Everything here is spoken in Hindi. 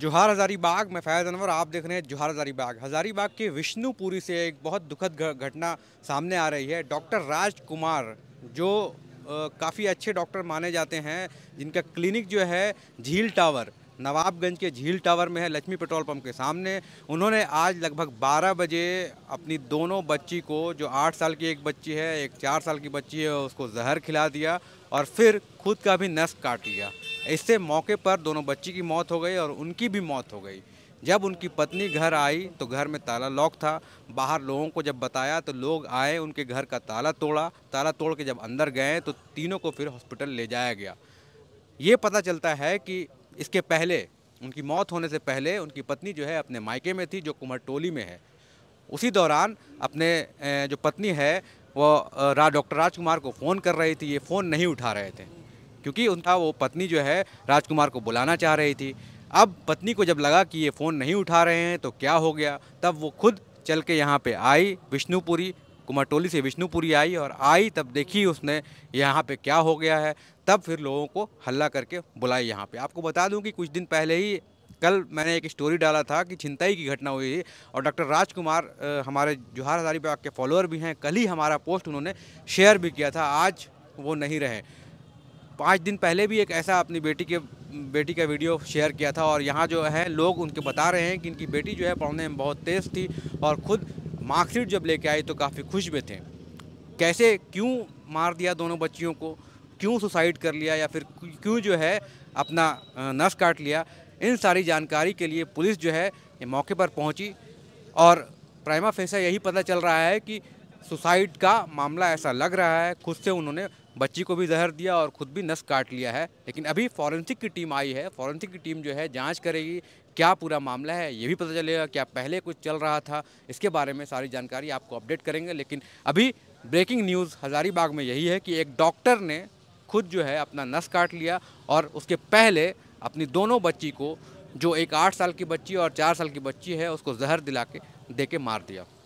जोहार हज़ारीबाग में फैज़ अनवर आप देख रहे हैं जोहार हज़ारीबाग हज़ारीबाग के विष्णुपुरी से एक बहुत दुखद घटना सामने आ रही है डॉक्टर राज कुमार जो काफ़ी अच्छे डॉक्टर माने जाते हैं जिनका क्लिनिक जो है झील टावर नवाबगंज के झील टावर में है लक्ष्मी पेट्रोल पंप के सामने उन्होंने आज लगभग 12 बजे अपनी दोनों बच्ची को जो 8 साल की एक बच्ची है एक चार साल की बच्ची है उसको जहर खिला दिया और फिर खुद का भी नस काट लिया इससे मौके पर दोनों बच्ची की मौत हो गई और उनकी भी मौत हो गई जब उनकी पत्नी घर आई तो घर में ताला लॉक था बाहर लोगों को जब बताया तो लोग आए उनके घर का ताला तोड़ा ताला तोड़ के जब अंदर गए तो तीनों को फिर हॉस्पिटल ले जाया गया ये पता चलता है कि इसके पहले उनकी मौत होने से पहले उनकी पत्नी जो है अपने मायके में थी जो कुमार टोली में है उसी दौरान अपने जो पत्नी है वो डॉक्टर राजकुमार को फ़ोन कर रही थी ये फ़ोन नहीं उठा रहे थे क्योंकि उनका वो पत्नी जो है राजकुमार को बुलाना चाह रही थी अब पत्नी को जब लगा कि ये फ़ोन नहीं उठा रहे हैं तो क्या हो गया तब वो खुद चल के यहाँ पर आई विष्णुपुरी कुमारटोली से विष्णुपुरी आई और आई तब देखी उसने यहाँ पे क्या हो गया है तब फिर लोगों को हल्ला करके बुलाई यहाँ पे आपको बता दूँ कि कुछ दिन पहले ही कल मैंने एक स्टोरी डाला था कि छिंताई की घटना हुई है और डॉक्टर राजकुमार हमारे जोहार हजारी बाग के फॉलोअर भी हैं कल ही हमारा पोस्ट उन्होंने शेयर भी किया था आज वो नहीं रहे पाँच दिन पहले भी एक ऐसा अपनी बेटी के बेटी का वीडियो शेयर किया था और यहाँ जो है लोग उनके बता रहे हैं कि इनकी बेटी जो है पढ़ने में बहुत तेज़ थी और ख़ुद मार्कशीट जब लेके आई तो काफ़ी खुश भी थे कैसे क्यों मार दिया दोनों बच्चियों को क्यों सुसाइड कर लिया या फिर क्यों जो है अपना नस काट लिया इन सारी जानकारी के लिए पुलिस जो है मौके पर पहुंची और प्राइमा फैसा यही पता चल रहा है कि सुसाइड का मामला ऐसा लग रहा है खुद से उन्होंने बच्ची को भी जहर दिया और खुद भी नस काट लिया है लेकिन अभी फॉरेंसिक की टीम आई है फॉरेंसिक की टीम जो है जांच करेगी क्या पूरा मामला है ये भी पता चलेगा क्या पहले कुछ चल रहा था इसके बारे में सारी जानकारी आपको अपडेट करेंगे लेकिन अभी ब्रेकिंग न्यूज़ हज़ारीबाग में यही है कि एक डॉक्टर ने खुद जो है अपना नस काट लिया और उसके पहले अपनी दोनों बच्ची को जो एक आठ साल की बच्ची और चार साल की बच्ची है उसको जहर दिला के दे के मार दिया